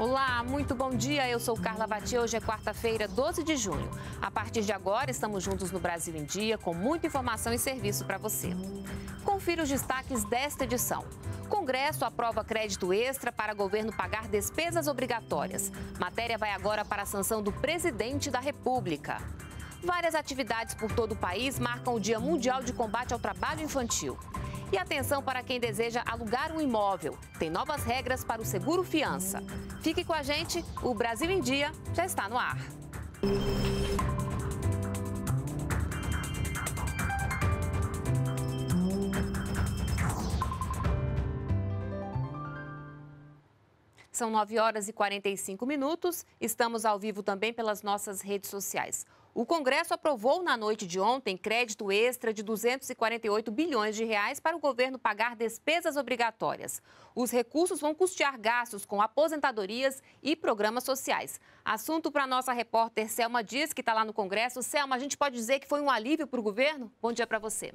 Olá, muito bom dia. Eu sou Carla Vati. Hoje é quarta-feira, 12 de junho. A partir de agora, estamos juntos no Brasil em Dia com muita informação e serviço para você. Confira os destaques desta edição. Congresso aprova crédito extra para governo pagar despesas obrigatórias. Matéria vai agora para a sanção do presidente da República. Várias atividades por todo o país marcam o Dia Mundial de Combate ao Trabalho Infantil. E atenção para quem deseja alugar um imóvel. Tem novas regras para o seguro fiança. Fique com a gente, o Brasil em Dia já está no ar. São 9 horas e 45 minutos. Estamos ao vivo também pelas nossas redes sociais. O Congresso aprovou na noite de ontem crédito extra de 248 bilhões de reais para o governo pagar despesas obrigatórias. Os recursos vão custear gastos com aposentadorias e programas sociais. Assunto para nossa repórter Selma Dias, que está lá no Congresso. Selma, a gente pode dizer que foi um alívio para o governo? Bom dia para você.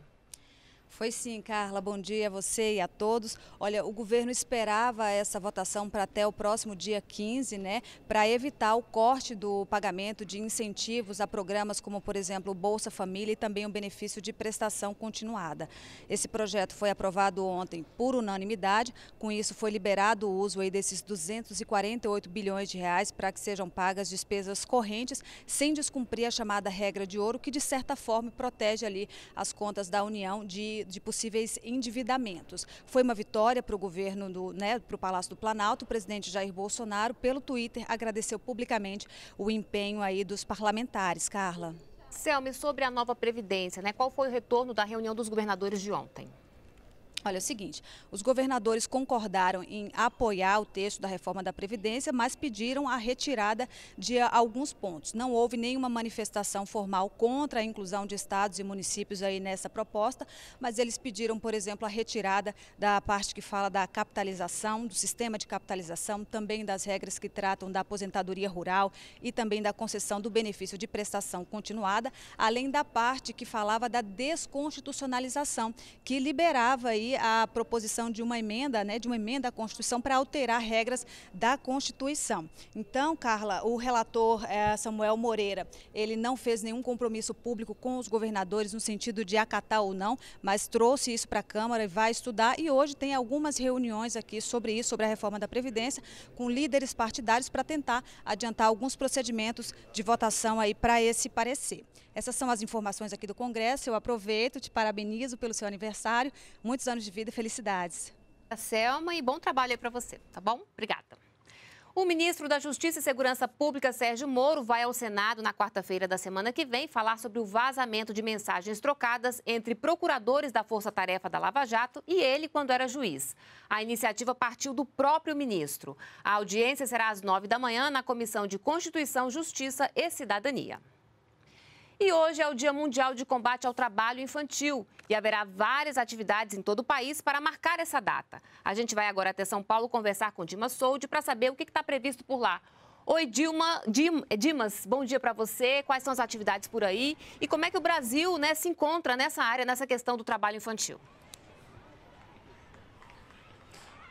Foi sim, Carla. Bom dia a você e a todos. Olha, o governo esperava essa votação para até o próximo dia 15, né? Para evitar o corte do pagamento de incentivos a programas como, por exemplo, o Bolsa Família e também o benefício de prestação continuada. Esse projeto foi aprovado ontem por unanimidade. Com isso, foi liberado o uso aí desses 248 bilhões de reais para que sejam pagas despesas correntes, sem descumprir a chamada regra de ouro, que de certa forma protege ali as contas da União de de possíveis endividamentos. Foi uma vitória para o governo, do, né, para o Palácio do Planalto. O presidente Jair Bolsonaro, pelo Twitter, agradeceu publicamente o empenho aí dos parlamentares. Carla. Selmi, sobre a nova Previdência, né? qual foi o retorno da reunião dos governadores de ontem? Olha, é o seguinte, os governadores concordaram em apoiar o texto da reforma da Previdência, mas pediram a retirada de alguns pontos. Não houve nenhuma manifestação formal contra a inclusão de estados e municípios aí nessa proposta, mas eles pediram, por exemplo, a retirada da parte que fala da capitalização, do sistema de capitalização, também das regras que tratam da aposentadoria rural e também da concessão do benefício de prestação continuada, além da parte que falava da desconstitucionalização, que liberava aí a proposição de uma emenda, né, de uma emenda à Constituição para alterar regras da Constituição. Então, Carla, o relator é Samuel Moreira, ele não fez nenhum compromisso público com os governadores no sentido de acatar ou não, mas trouxe isso para a Câmara e vai estudar. E hoje tem algumas reuniões aqui sobre isso, sobre a reforma da Previdência, com líderes partidários para tentar adiantar alguns procedimentos de votação aí para esse parecer. Essas são as informações aqui do Congresso. Eu aproveito, te parabenizo pelo seu aniversário. Muitos anos de de vida e felicidades. A Selma, e bom trabalho aí para você, tá bom? Obrigada. O ministro da Justiça e Segurança Pública, Sérgio Moro, vai ao Senado na quarta-feira da semana que vem falar sobre o vazamento de mensagens trocadas entre procuradores da Força Tarefa da Lava Jato e ele quando era juiz. A iniciativa partiu do próprio ministro. A audiência será às nove da manhã na Comissão de Constituição, Justiça e Cidadania. E hoje é o Dia Mundial de Combate ao Trabalho Infantil e haverá várias atividades em todo o país para marcar essa data. A gente vai agora até São Paulo conversar com Dimas Soldi para saber o que está previsto por lá. Oi, Dilma, Dim, Dimas, bom dia para você. Quais são as atividades por aí e como é que o Brasil né, se encontra nessa área, nessa questão do trabalho infantil?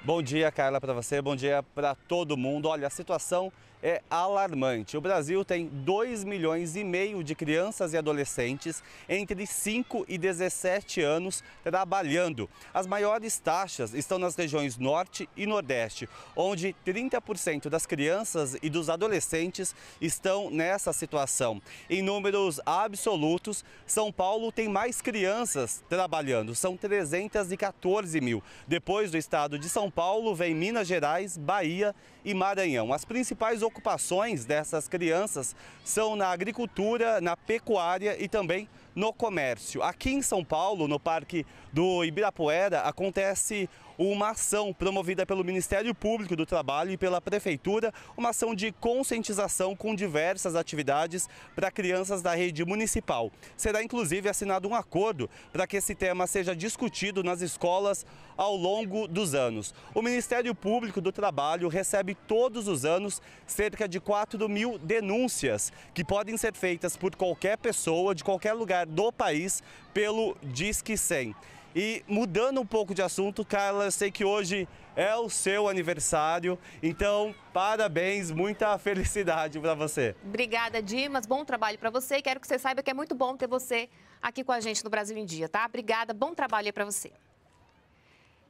Bom dia, Carla, para você. Bom dia para todo mundo. Olha, a situação é alarmante. O Brasil tem 2 milhões e meio de crianças e adolescentes entre 5 e 17 anos trabalhando. As maiores taxas estão nas regiões Norte e Nordeste, onde 30% das crianças e dos adolescentes estão nessa situação. Em números absolutos, São Paulo tem mais crianças trabalhando, são 314 mil. Depois do estado de São Paulo, vem Minas Gerais, Bahia e Maranhão. As principais ocupações dessas crianças são na agricultura, na pecuária e também no comércio. Aqui em São Paulo, no Parque do Ibirapuera, acontece uma ação promovida pelo Ministério Público do Trabalho e pela Prefeitura, uma ação de conscientização com diversas atividades para crianças da rede municipal. Será inclusive assinado um acordo para que esse tema seja discutido nas escolas ao longo dos anos. O Ministério Público do Trabalho recebe todos os anos cerca de 4 mil denúncias que podem ser feitas por qualquer pessoa de qualquer lugar do país pelo Disque 100. E mudando um pouco de assunto, Carla, sei que hoje é o seu aniversário, então parabéns, muita felicidade para você. Obrigada, Dimas, bom trabalho para você e quero que você saiba que é muito bom ter você aqui com a gente no Brasil em Dia, tá? Obrigada, bom trabalho aí para você.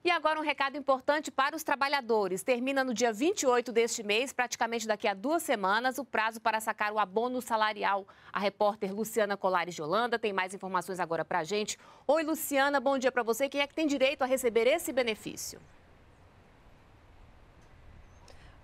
E agora um recado importante para os trabalhadores. Termina no dia 28 deste mês, praticamente daqui a duas semanas, o prazo para sacar o abono salarial. A repórter Luciana Colares de Holanda tem mais informações agora para a gente. Oi, Luciana, bom dia para você. Quem é que tem direito a receber esse benefício?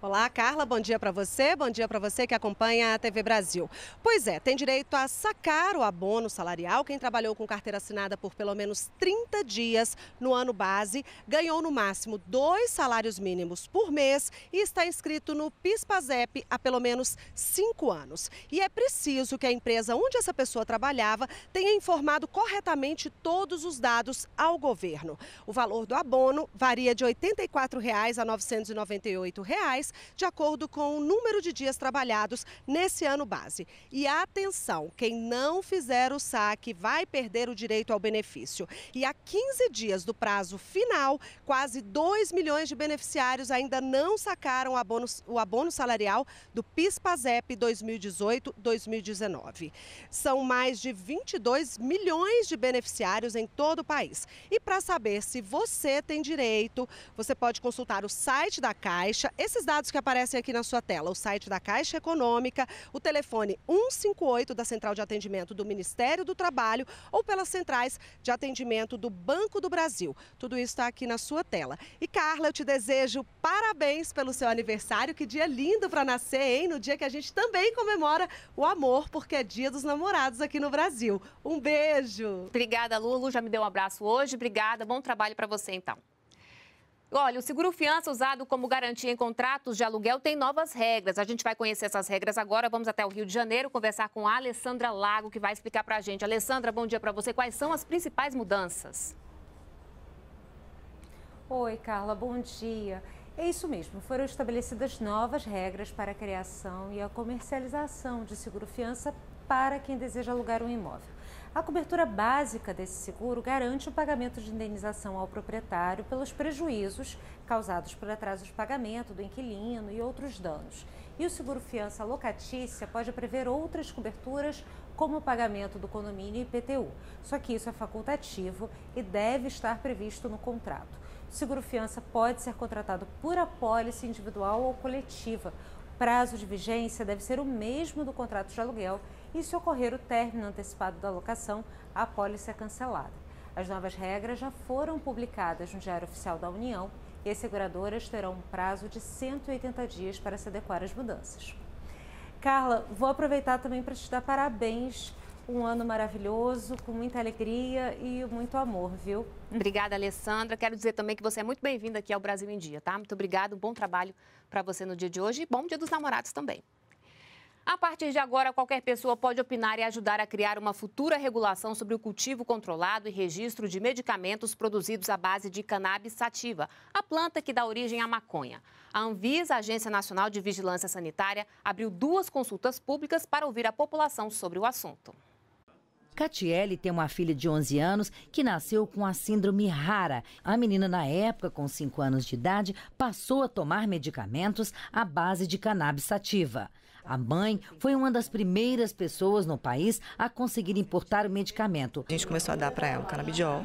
Olá, Carla. Bom dia para você. Bom dia para você que acompanha a TV Brasil. Pois é, tem direito a sacar o abono salarial. Quem trabalhou com carteira assinada por pelo menos 30 dias no ano base ganhou no máximo dois salários mínimos por mês e está inscrito no PIS/PASEP há pelo menos cinco anos. E é preciso que a empresa onde essa pessoa trabalhava tenha informado corretamente todos os dados ao governo. O valor do abono varia de R$ 84 reais a R$ 998. Reais, de acordo com o número de dias trabalhados nesse ano base. E atenção, quem não fizer o saque vai perder o direito ao benefício. E há 15 dias do prazo final, quase 2 milhões de beneficiários ainda não sacaram o abono, o abono salarial do PIS-PASEP 2018-2019. São mais de 22 milhões de beneficiários em todo o país. E para saber se você tem direito, você pode consultar o site da Caixa. Esses dados dados que aparecem aqui na sua tela: o site da Caixa Econômica, o telefone 158 da Central de Atendimento do Ministério do Trabalho ou pelas centrais de atendimento do Banco do Brasil. Tudo isso está aqui na sua tela. E Carla, eu te desejo parabéns pelo seu aniversário. Que dia lindo para nascer, hein? No dia que a gente também comemora o amor, porque é dia dos namorados aqui no Brasil. Um beijo. Obrigada, Lulu. Já me deu um abraço hoje. Obrigada. Bom trabalho para você, então. Olha, o seguro fiança usado como garantia em contratos de aluguel tem novas regras. A gente vai conhecer essas regras agora. Vamos até o Rio de Janeiro conversar com a Alessandra Lago, que vai explicar para a gente. Alessandra, bom dia para você. Quais são as principais mudanças? Oi, Carla, bom dia. É isso mesmo, foram estabelecidas novas regras para a criação e a comercialização de seguro-fiança para quem deseja alugar um imóvel. A cobertura básica desse seguro garante o pagamento de indenização ao proprietário pelos prejuízos causados por atraso de pagamento do inquilino e outros danos. E o seguro fiança locatícia pode prever outras coberturas, como o pagamento do condomínio e IPTU. Só que isso é facultativo e deve estar previsto no contrato. O seguro fiança pode ser contratado por apólice individual ou coletiva. O prazo de vigência deve ser o mesmo do contrato de aluguel e, se ocorrer o término antecipado da locação, a apólice é cancelada. As novas regras já foram publicadas no Diário Oficial da União e as seguradoras terão um prazo de 180 dias para se adequar às mudanças. Carla, vou aproveitar também para te dar parabéns. Um ano maravilhoso, com muita alegria e muito amor, viu? Obrigada, Alessandra. Quero dizer também que você é muito bem-vinda aqui ao Brasil em Dia, tá? Muito obrigada, um bom trabalho para você no dia de hoje e bom Dia dos Namorados também. A partir de agora, qualquer pessoa pode opinar e ajudar a criar uma futura regulação sobre o cultivo controlado e registro de medicamentos produzidos à base de cannabis sativa, a planta que dá origem à maconha. A Anvisa, Agência Nacional de Vigilância Sanitária, abriu duas consultas públicas para ouvir a população sobre o assunto. Catiele tem uma filha de 11 anos que nasceu com a síndrome rara. A menina, na época, com 5 anos de idade, passou a tomar medicamentos à base de cannabis sativa. A mãe foi uma das primeiras pessoas no país a conseguir importar o medicamento. A gente começou a dar para ela o canabidiol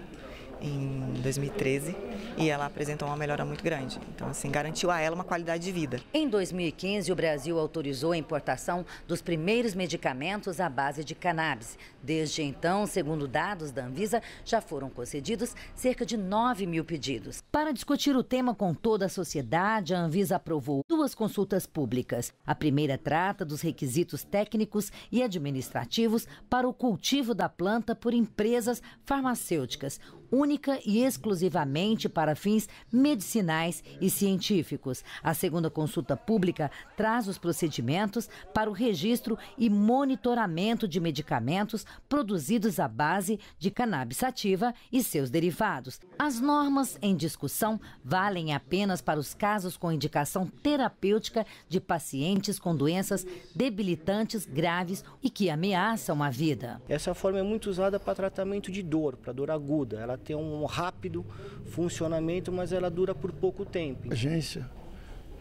em 2013 e ela apresentou uma melhora muito grande. Então, assim, garantiu a ela uma qualidade de vida. Em 2015, o Brasil autorizou a importação dos primeiros medicamentos à base de cannabis. Desde então, segundo dados da Anvisa, já foram concedidos cerca de 9 mil pedidos. Para discutir o tema com toda a sociedade, a Anvisa aprovou duas consultas públicas. A primeira trata dos requisitos técnicos e administrativos para o cultivo da planta por empresas farmacêuticas única e exclusivamente para fins medicinais e científicos. A segunda consulta pública traz os procedimentos para o registro e monitoramento de medicamentos produzidos à base de cannabis sativa e seus derivados. As normas em discussão valem apenas para os casos com indicação terapêutica de pacientes com doenças debilitantes graves e que ameaçam a vida. Essa forma é muito usada para tratamento de dor, para dor aguda. Ela tem um rápido funcionamento, mas ela dura por pouco tempo. Agência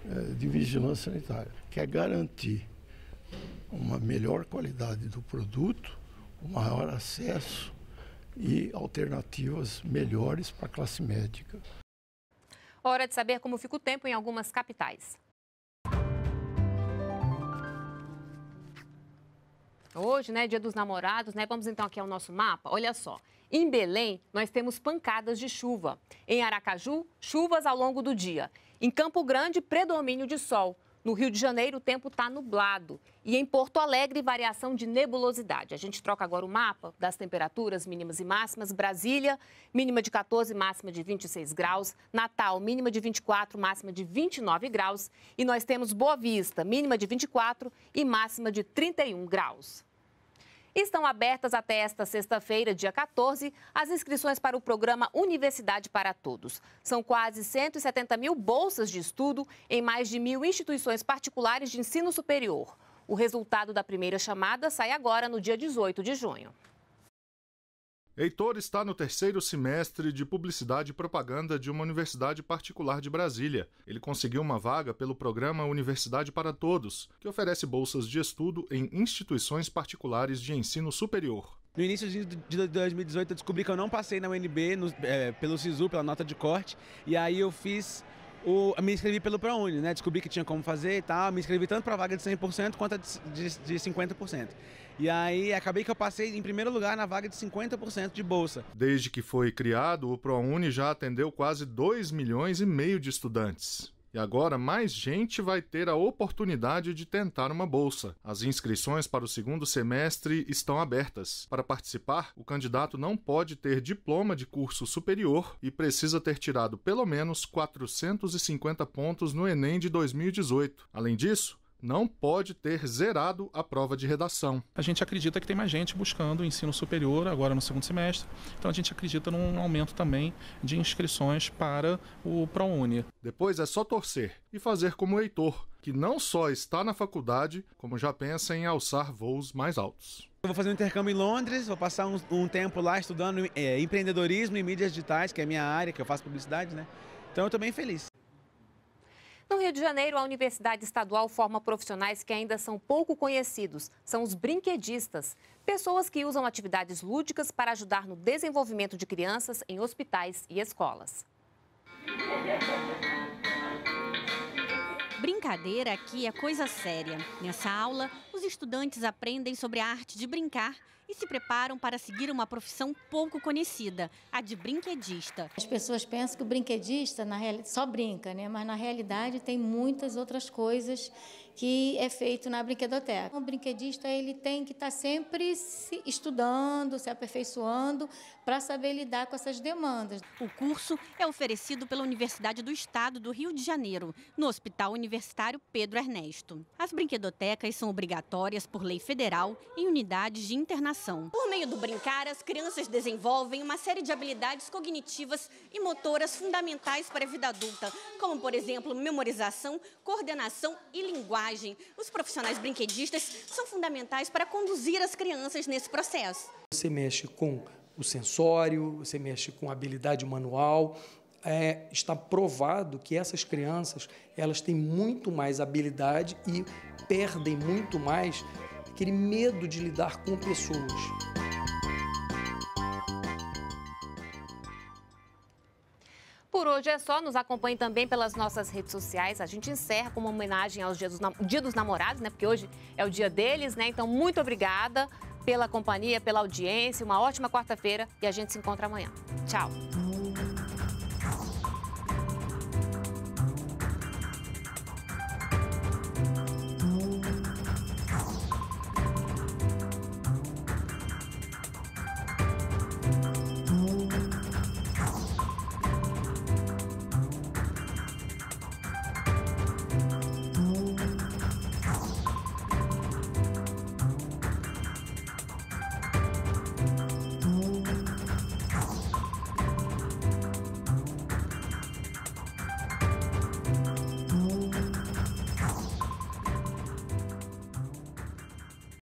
é, de Vigilância Sanitária quer garantir uma melhor qualidade do produto, um maior acesso e alternativas melhores para a classe médica. Hora de saber como fica o tempo em algumas capitais. Hoje, né, dia dos namorados, né? Vamos então aqui ao nosso mapa. Olha só. Em Belém, nós temos pancadas de chuva. Em Aracaju, chuvas ao longo do dia. Em Campo Grande, predomínio de sol. No Rio de Janeiro, o tempo está nublado. E em Porto Alegre, variação de nebulosidade. A gente troca agora o mapa das temperaturas mínimas e máximas. Brasília, mínima de 14, máxima de 26 graus. Natal, mínima de 24, máxima de 29 graus. E nós temos Boa Vista, mínima de 24 e máxima de 31 graus. Estão abertas até esta sexta-feira, dia 14, as inscrições para o programa Universidade para Todos. São quase 170 mil bolsas de estudo em mais de mil instituições particulares de ensino superior. O resultado da primeira chamada sai agora, no dia 18 de junho. Heitor está no terceiro semestre de Publicidade e Propaganda de uma universidade particular de Brasília. Ele conseguiu uma vaga pelo programa Universidade para Todos, que oferece bolsas de estudo em instituições particulares de ensino superior. No início de 2018 eu descobri que eu não passei na UNB no, é, pelo SISU, pela nota de corte, e aí eu fiz o, me inscrevi pelo ProUni, né? Descobri que tinha como fazer e tal. Me inscrevi tanto para a vaga de 100% quanto a de, de, de 50%. E aí acabei que eu passei em primeiro lugar na vaga de 50% de bolsa. Desde que foi criado, o ProUni já atendeu quase 2 milhões e meio de estudantes. E agora mais gente vai ter a oportunidade de tentar uma bolsa. As inscrições para o segundo semestre estão abertas. Para participar, o candidato não pode ter diploma de curso superior e precisa ter tirado pelo menos 450 pontos no Enem de 2018. Além disso, não pode ter zerado a prova de redação. A gente acredita que tem mais gente buscando o ensino superior agora no segundo semestre, então a gente acredita num aumento também de inscrições para o ProUni. Depois é só torcer e fazer como o Heitor, que não só está na faculdade, como já pensa em alçar voos mais altos. Eu vou fazer um intercâmbio em Londres, vou passar um, um tempo lá estudando é, empreendedorismo e mídias digitais, que é a minha área, que eu faço publicidade, né? Então eu estou bem feliz. No Rio de Janeiro, a Universidade Estadual forma profissionais que ainda são pouco conhecidos. São os brinquedistas, pessoas que usam atividades lúdicas para ajudar no desenvolvimento de crianças em hospitais e escolas. Brincadeira aqui é coisa séria. Nessa aula, os estudantes aprendem sobre a arte de brincar e se preparam para seguir uma profissão pouco conhecida, a de brinquedista. As pessoas pensam que o brinquedista na real... só brinca, né? mas na realidade tem muitas outras coisas que é feito na brinquedoteca. O brinquedista ele tem que estar tá sempre se estudando, se aperfeiçoando para saber lidar com essas demandas. O curso é oferecido pela Universidade do Estado do Rio de Janeiro, no Hospital Universitário Pedro Ernesto. As brinquedotecas são obrigatórias obrigatórias por lei federal em unidades de internação. Por meio do brincar, as crianças desenvolvem uma série de habilidades cognitivas e motoras fundamentais para a vida adulta, como, por exemplo, memorização, coordenação e linguagem. Os profissionais brinquedistas são fundamentais para conduzir as crianças nesse processo. Você mexe com o sensório, você mexe com habilidade manual, é, está provado que essas crianças elas têm muito mais habilidade e perdem muito mais aquele medo de lidar com pessoas. Por hoje é só, nos acompanhe também pelas nossas redes sociais. A gente encerra com uma homenagem aos dias dos, Dia dos Namorados, né? Porque hoje é o dia deles, né? Então, muito obrigada pela companhia, pela audiência. Uma ótima quarta-feira e a gente se encontra amanhã. Tchau.